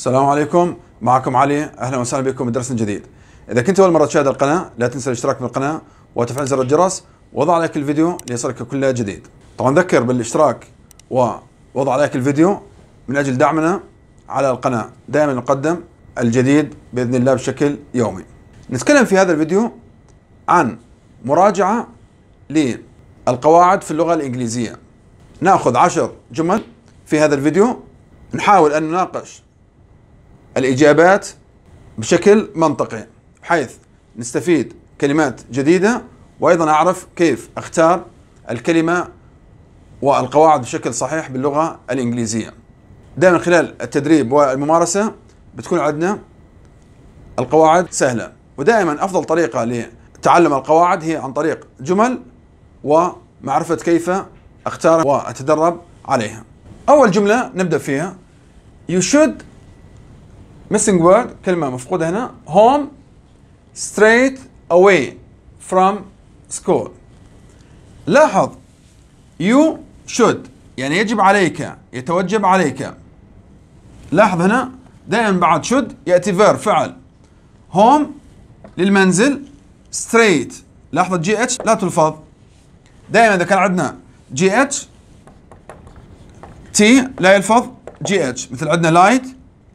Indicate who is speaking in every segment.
Speaker 1: السلام عليكم معكم علي اهلا وسهلا بكم في درس جديد اذا كنت اول مره تشاهد القناه لا تنسى الاشتراك بالقناه وتفعيل زر الجرس وضع لايك الفيديو ليصلك كل جديد طبعا ذكر بالاشتراك ووضع لايك الفيديو من اجل دعمنا على القناه دائما نقدم الجديد باذن الله بشكل يومي نتكلم في هذا الفيديو عن مراجعه للقواعد في اللغه الانجليزيه ناخذ عشر جمل في هذا الفيديو نحاول ان نناقش الإجابات بشكل منطقي بحيث نستفيد كلمات جديدة وأيضا أعرف كيف أختار الكلمة والقواعد بشكل صحيح باللغة الإنجليزية دائما خلال التدريب والممارسة بتكون عندنا القواعد سهلة ودائما أفضل طريقة لتعلم القواعد هي عن طريق جمل ومعرفة كيف أختار وأتدرب عليها أول جملة نبدأ فيها You should missing word كلمه مفقوده هنا home straight away from school لاحظ you should يعني يجب عليك يتوجب عليك لاحظ هنا دائما بعد should ياتي verb فعل home للمنزل straight لاحظ جي اتش لا تلفظ دائما اذا كان عندنا جي اتش تي لا يلفظ جي اتش مثل عندنا لايت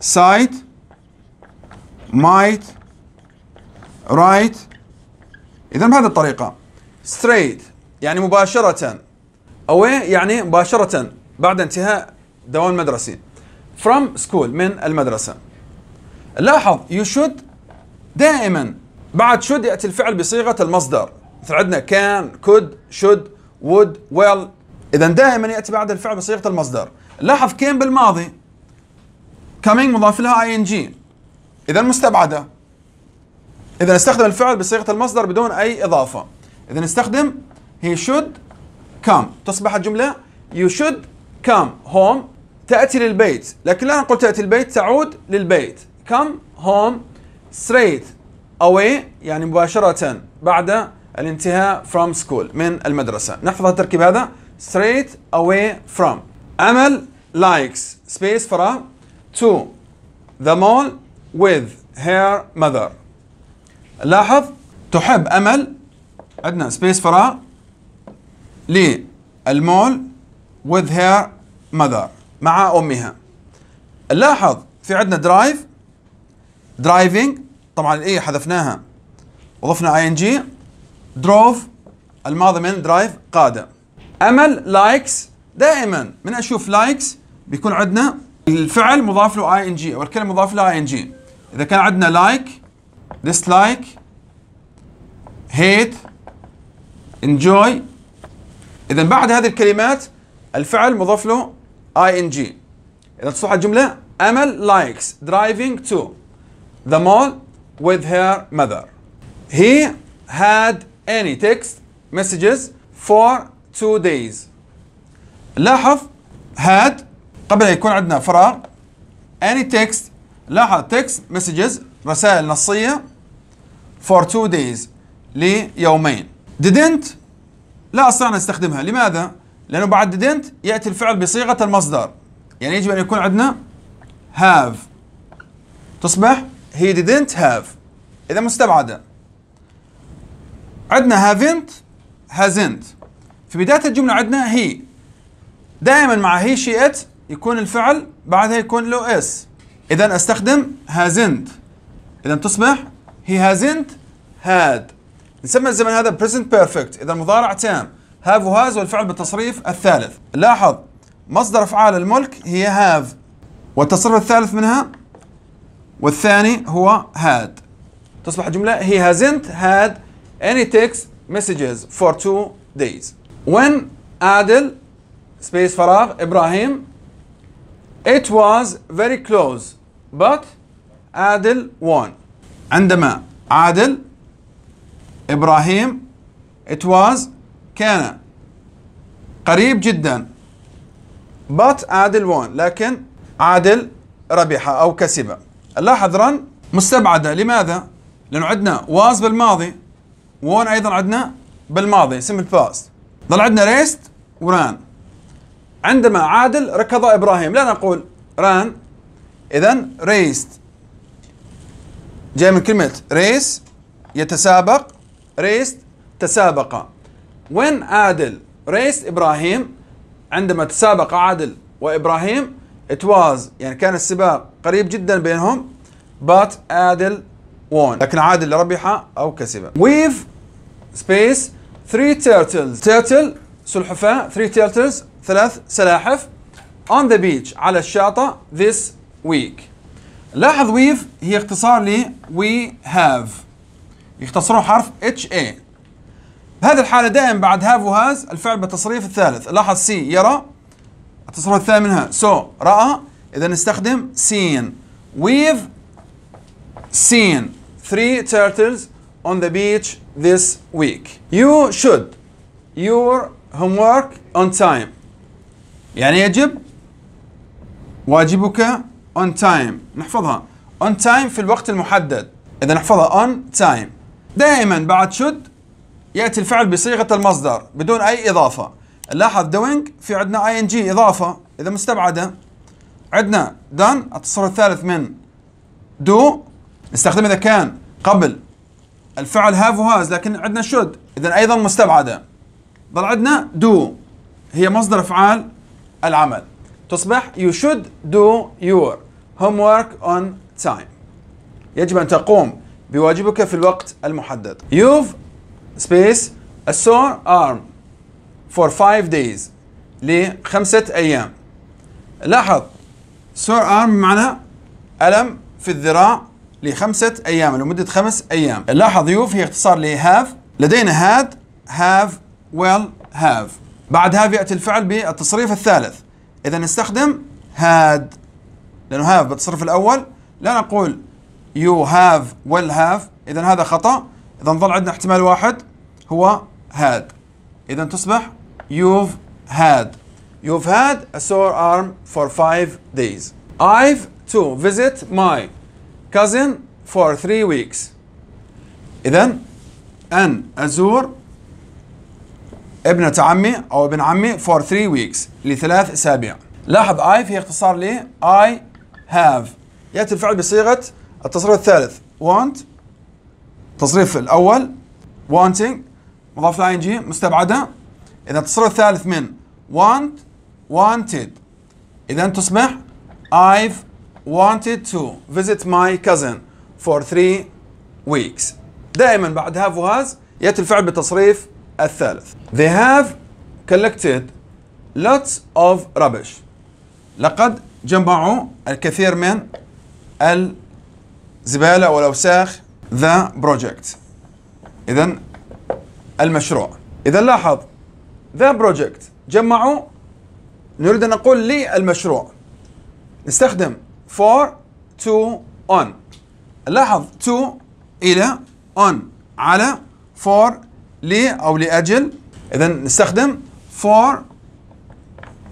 Speaker 1: سايت might رايت إذا بهذه الطريقة straight يعني مباشرة away يعني مباشرة بعد انتهاء دوام المدرسي from school من المدرسة لاحظ you should دائما بعد should يأتي الفعل بصيغة المصدر مثل عندنا كان كود شود وود ويل إذا دائما يأتي بعد الفعل بصيغة المصدر لاحظ كان بالماضي coming مضاف لها ing اذا مستبعده اذا استخدم الفعل بصيغه المصدر بدون اي اضافه اذا استخدم he should come تصبح الجمله you should come home تاتي للبيت لكن لا نقول تاتي البيت تعود للبيت come home straight away يعني مباشره بعد الانتهاء from school من المدرسه نحفظ التركيب هذا straight away from امل likes space فراغ to the mall with her mother لاحظ تحب أمل عندنا سبيس فراغ للمول with her mother مع أمها لاحظ في عندنا درايف درايفنج طبعا الاي حذفناها وضفنا اي ان جي دروف الماضي من درايف قاده امل لايكس دائما من اشوف لايكس بيكون عندنا الفعل مضاف له اي ان جي او الكلمه مضاف لها اي ان جي اذا كان عندنا لايك ديسلايك هيت انجوي اذا بعد هذه الكلمات الفعل مضاف له اي ان جي اذا تصبح الجمله امل لايكس درايفنج تو ذا مول with her mother. He had any text messages for two days. لاحظ had قبل يكون عندنا فراغ any text لاحظ تكست مسجز رسائل نصية for two days ليومين didn't لا أستطيع أن أستخدمها لماذا؟ لأنه بعد didn't يأتي الفعل بصيغة المصدر يعني يجب أن يكون عندنا have تصبح he didn't have إذا مستبعدة عندنا haven't hasn't في بداية الجملة عندنا هي دائما مع هي شيئت يكون الفعل بعدها يكون له اس إذا أستخدم hasn't إذا تصبح he hasn't had نسمى الزمن هذا present perfect إذا المضارع تام have has والفعل بالتصريف الثالث لاحظ مصدر أفعال الملك هي have والتصرف الثالث منها والثاني هو had تصبح الجملة he hasn't had any text messages for two days when Adil space فراغ إبراهيم It was very close but Adil won عندما عادل إبراهيم it was كان قريب جدا but عادل won لكن عادل ربح أو كسب لاحظ run مستبعدة لماذا؟ لأنه عندنا was بالماضي won أيضا عندنا بالماضي simple past ظل عندنا rest وران عندما عادل ركض إبراهيم لا نقول ران إذا ريست جاي من كلمة ريس يتسابق ريست تسابق وين عادل ريس إبراهيم عندما تسابق عادل وإبراهيم it was يعني كان السباق قريب جدا بينهم but عادل won لكن عادل ربح أو كسب ويف سبيس 3 تيرتلز تيرتل سلحفاة 3 تيرتلز ثلاث سلاحف on the beach على الشاطئ this week لاحظ we've هي اختصار ل we have يختصرون حرف h a بهذه الحالة دائما بعد have و has الفعل بالتصريف الثالث لاحظ C يرى التصريف الثاني منها so رأى إذا نستخدم seen we've seen three turtles on the beach this week you should your homework on time يعني يجب واجبك on time نحفظها on time في الوقت المحدد إذا نحفظها on time دائما بعد should يأتي الفعل بصيغة المصدر بدون أي إضافة نلاحظ doing في عندنا ing إضافة إذا مستبعدة عندنا done التصرف الثالث من do نستخدم إذا كان قبل الفعل have has لكن عندنا should إذا أيضا مستبعدة ضل عندنا do هي مصدر أفعال العمل تصبح you should do your homework on time يجب أن تقوم بواجبك في الوقت المحدد you've space a sore arm for five days لخمسة أيام لاحظ sore arm بمعنى ألم في الذراع لخمسة أيام لمدة خمس أيام لاحظ you've هي اختصار have لدينا had have will have بعد هاف يأتي الفعل بالتصريف الثالث إذا نستخدم هاد لأنه هاف بالتصريف الأول لا نقول يو هاف ويل هاف إذا هذا خطأ إذا ظل عندنا احتمال واحد هو هاد إذا تصبح يوف هاد يوف هاد a sore arm for five days I've to visit my cousin for three weeks إذا أن أزور ابنة عمي أو ابن عمي for three weeks لثلاث أسابيع لاحظ I في اختصار لي I have يأتي الفعل بصيغة التصريف الثالث want تصريف الأول wanting مضاف لاين جي مستبعدة إذا التصريف الثالث من want wanted إذا تصبح I've wanted to visit my cousin for three weeks دائما بعد have has يأتي الفعل بتصريف الثالث They have collected lots of rubbish لقد جمعوا الكثير من الزبالة والأوساخ The project إذا المشروع إذا لاحظ The project جمعوا نريد أن نقول لي المشروع نستخدم for to on لاحظ to إلى on على for ل أو لأجل إذا نستخدم for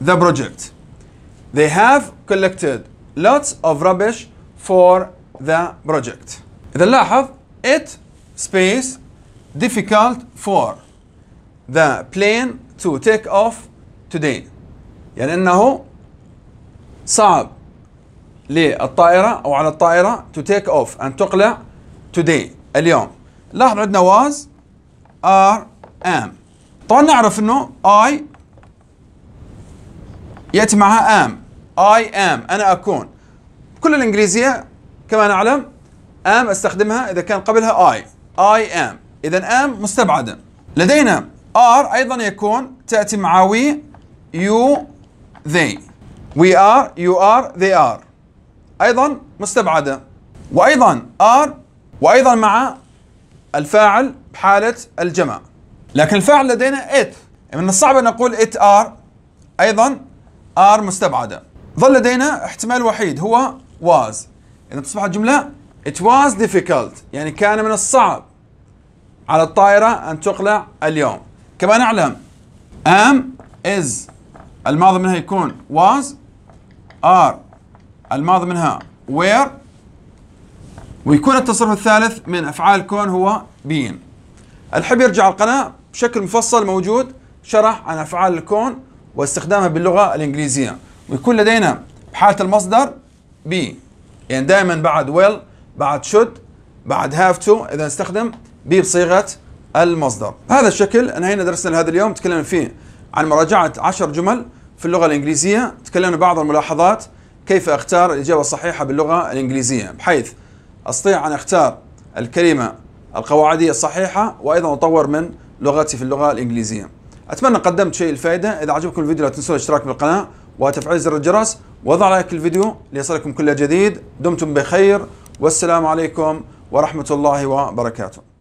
Speaker 1: the project they have collected lots of rubbish for the project إذا لاحظ it space difficult for the plane to take off today يعني أنه صعب للطائرة أو على الطائرة to take off أن تقلع today اليوم لاحظ عندنا was ار ام طبعا نعرف انه اي ياتي معها ام اي ام انا اكون كل الانجليزيه كما نعلم ام استخدمها اذا كان قبلها اي اي ام اذا ام مستبعده لدينا ار ايضا يكون تاتي مع وي يو ذي وي ار يو ار ذي ار ايضا مستبعده وايضا ار وايضا مع الفاعل بحالة الجمع لكن الفاعل لدينا it من الصعب أن نقول it are أيضا are مستبعدة ظل لدينا احتمال وحيد هو was إذا تصبح الجملة it was difficult يعني كان من الصعب على الطائرة أن تقلع اليوم كما نعلم am is الماضي منها يكون was are الماضي منها were ويكون التصرف الثالث من أفعال كون هو بين الحب يرجع القناة بشكل مفصل موجود شرح عن أفعال الكون واستخدامها باللغة الإنجليزية ويكون لدينا بحالة المصدر بي يعني دائما بعد ويل بعد شود بعد هاف تو إذا نستخدم بي بصيغة المصدر هذا الشكل انهينا درسنا لهذا اليوم تكلمنا فيه عن مراجعة عشر جمل في اللغة الإنجليزية تكلمنا بعض الملاحظات كيف أختار الإجابة الصحيحة باللغة الإنجليزية بحيث أستطيع أن أختار الكلمة القواعدية الصحيحة وأيضا أطور من لغتي في اللغة الإنجليزية أتمنى قدمت شيء الفائدة إذا عجبكم الفيديو لا تنسوا الاشتراك بالقناة وتفعيل زر الجرس وضع لايك الفيديو ليصلكم كل جديد دمتم بخير والسلام عليكم ورحمة الله وبركاته